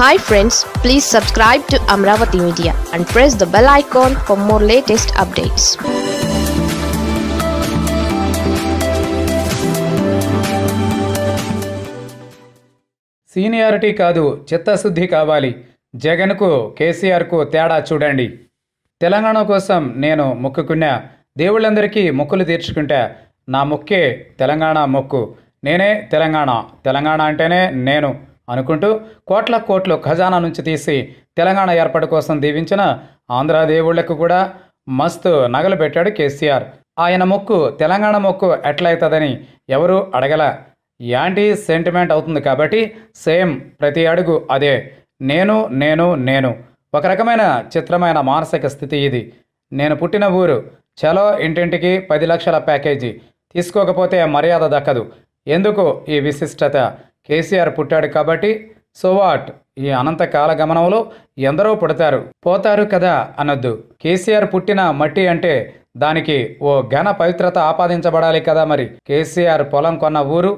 hi friends please subscribe to Amaravati media and press the bell icon for more latest updates seniority కాదు చిత్తశుద్ధి కావాలి జగన్కు కేసీఆర్కు తేడా చూడండి తెలంగాణ కోసం నేను మొక్కుకున్నా దేవుళ్ళందరికీ మొక్కులు తీర్చుకుంటా నా మొక్కే తెలంగాణ మొక్కు నేనే తెలంగాణ తెలంగాణ అంటేనే నేను అనుకుంటూ కోట్ల కోట్లు ఖజానా నుంచి తీసి తెలంగాణ ఏర్పాటు కోసం దీవించిన ఆంధ్రదేవుళ్లకు కూడా మస్తు నగలు పెట్టాడు కేసీఆర్ ఆయన మొక్కు తెలంగాణ మొక్కు ఎట్లయితుందని ఎవరూ అడగల యాంటీ సెంటిమెంట్ అవుతుంది కాబట్టి సేమ్ ప్రతి అడుగు అదే నేను నేను నేను ఒక రకమైన చిత్రమైన మానసిక స్థితి ఇది నేను పుట్టిన ఊరు చలో ఇంటింటికి పది లక్షల ప్యాకేజీ తీసుకోకపోతే మర్యాద దక్కదు ఎందుకు ఈ విశిష్టత కేసీఆర్ పుట్టాడు కాబట్టి సో వాట్ ఈ అనంత గమనంలో ఎందరో పుడతారు పోతారు కదా అనొద్దు కేసీఆర్ పుట్టిన మట్టి అంటే దానికి ఓ ఘన పవిత్రత ఆపాదించబడాలి కదా మరి కేసీఆర్ పొలం కొన్న ఊరు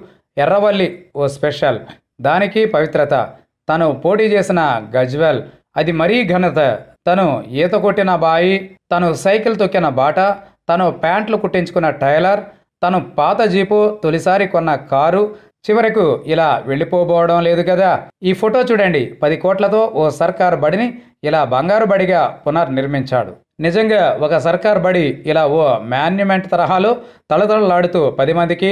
ఎర్రవల్లి ఓ స్పెషల్ దానికి పవిత్రత తను పోటీ చేసిన గజ్వెల్ అది మరీ ఘనత తను ఈత కొట్టిన బాయి తను సైకిల్ తొక్కిన బాట తను ప్యాంట్లు కుట్టించుకున్న టైలర్ తను పాత జీపు తొలిసారి కొన్న కారు చివరకు ఇలా వెళ్ళిపోబోవడం లేదు కదా ఈ ఫోటో చూడండి పది కోట్లతో ఓ సర్కార్ బడిని ఇలా బంగారు బడిగా పునర్నిర్మించాడు నిజంగా ఒక సర్కార్ బడి ఇలా ఓ మాన్యుమెంట్ తరహాలో తలతలలాడుతూ పది మందికి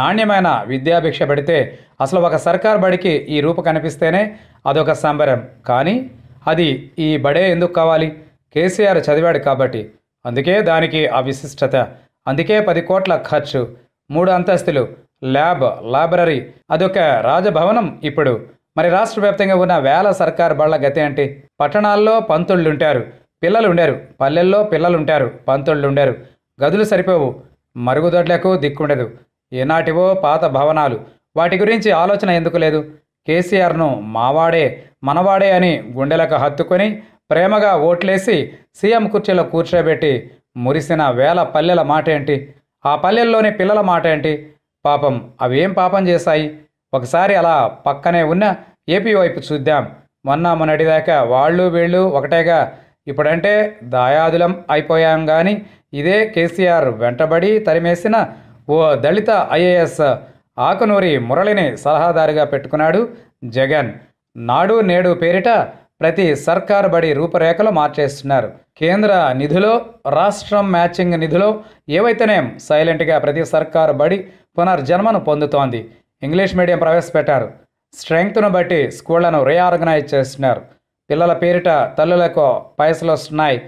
నాణ్యమైన విద్యాభిక్ష పెడితే అసలు ఒక సర్కార్ బడికి ఈ రూపు కనిపిస్తేనే అదొక సంబరం కానీ అది ఈ బడే ఎందుకు కావాలి కేసీఆర్ చదివాడు కాబట్టి అందుకే దానికి ఆ విశిష్టత అందుకే పది కోట్ల ఖర్చు మూడు అంతస్తులు ల్యాబ్ లాబరరీ అదొక రాజభవనం ఇప్పుడు మరి రాష్ట్ర వ్యాప్తంగా ఉన్న వేల సర్కార్ బళ్ళ గతి ఏంటి పట్టణాల్లో పంతుళ్ళు ఉంటారు పిల్లలు ఉండారు పల్లెల్లో పిల్లలు ఉంటారు పంతుళ్ళు ఉండారు గదులు సరిపోవు మరుగుదొడ్లకు దిక్కుండదు ఏనాటివో పాత భవనాలు వాటి గురించి ఆలోచన ఎందుకు లేదు కేసీఆర్ను మావాడే మనవాడే అని గుండెలకు హత్తుకొని ప్రేమగా ఓట్లేసి సీఎం కుర్చీలో కూర్చోబెట్టి మురిసిన వేల పల్లెల మాట ఏంటి ఆ పల్లెల్లోని పిల్లల మాట ఏంటి పాపం అవేం పాపం చేశాయి ఒకసారి అలా పక్కనే ఉన్న ఏపీ వైపు చూద్దాం మొన్న మొన్నటిదాకా వాళ్ళు వీళ్ళు ఒకటేగా ఇప్పుడంటే దాయాదులం అయిపోయాం కానీ ఇదే కేసీఆర్ వెంటబడి తరిమేసిన ఓ దళిత ఐఏఎస్ ఆకునూరి మురళిని సలహాదారుగా పెట్టుకున్నాడు జగన్ నాడు నేడు పేరిట ప్రతి సర్కారు బడి రూపురేఖలు మార్చేస్తున్నారు కేంద్ర నిధులో రాష్ట్రం మ్యాచింగ్ నిధులో ఏవైతేనే సైలెంట్గా ప్రతి సర్కారు బడి పునర్జన్మను పొందుతోంది ఇంగ్లీష్ మీడియం ప్రవేశపెట్టారు స్ట్రెంగ్త్ను బట్టి స్కూళ్లను రీఆర్గనైజ్ చేస్తున్నారు పిల్లల పేరిట తల్లులకు పైసలు వస్తున్నాయి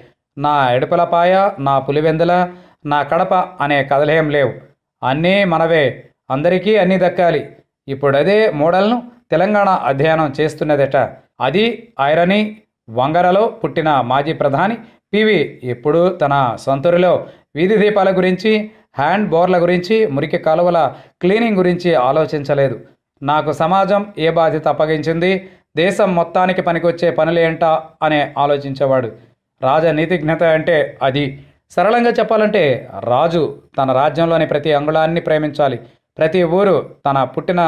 నా ఎడుపలపాయ నా పులివెందుల నా కడప అనే కదలేం లేవు అన్నీ మనవే అందరికీ అన్నీ దక్కాలి ఇప్పుడు అదే మోడల్ను తెలంగాణ అధ్యయనం చేస్తున్నదట అది ఐరనీ వంగరలో పుట్టిన మాజీ ప్రధాని పివి ఎప్పుడూ తన సొంతూరులో వీధి దీపాల గురించి హ్యాండ్ బోర్ల గురించి మురికి కాలువల క్లీనింగ్ గురించి ఆలోచించలేదు నాకు సమాజం ఏ బాధ్యత అప్పగించింది దేశం మొత్తానికి పనికొచ్చే పనులేంటా అనే ఆలోచించేవాడు రాజనీతిజ్ఞత అంటే అది సరళంగా చెప్పాలంటే రాజు తన రాజ్యంలోని ప్రతి అంగుళాన్ని ప్రేమించాలి ప్రతి ఊరు తన పుట్టిన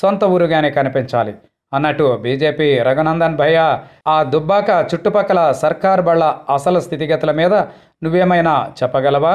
సొంత ఊరుగానే కనిపించాలి అన్నట్టు బీజేపీ రఘునందన్ భయ్య ఆ దుబ్బాక చుట్టుపక్కల సర్కార్ బళ్ళ అసలు స్థితిగతుల మీద నువ్వేమైనా చెప్పగలవా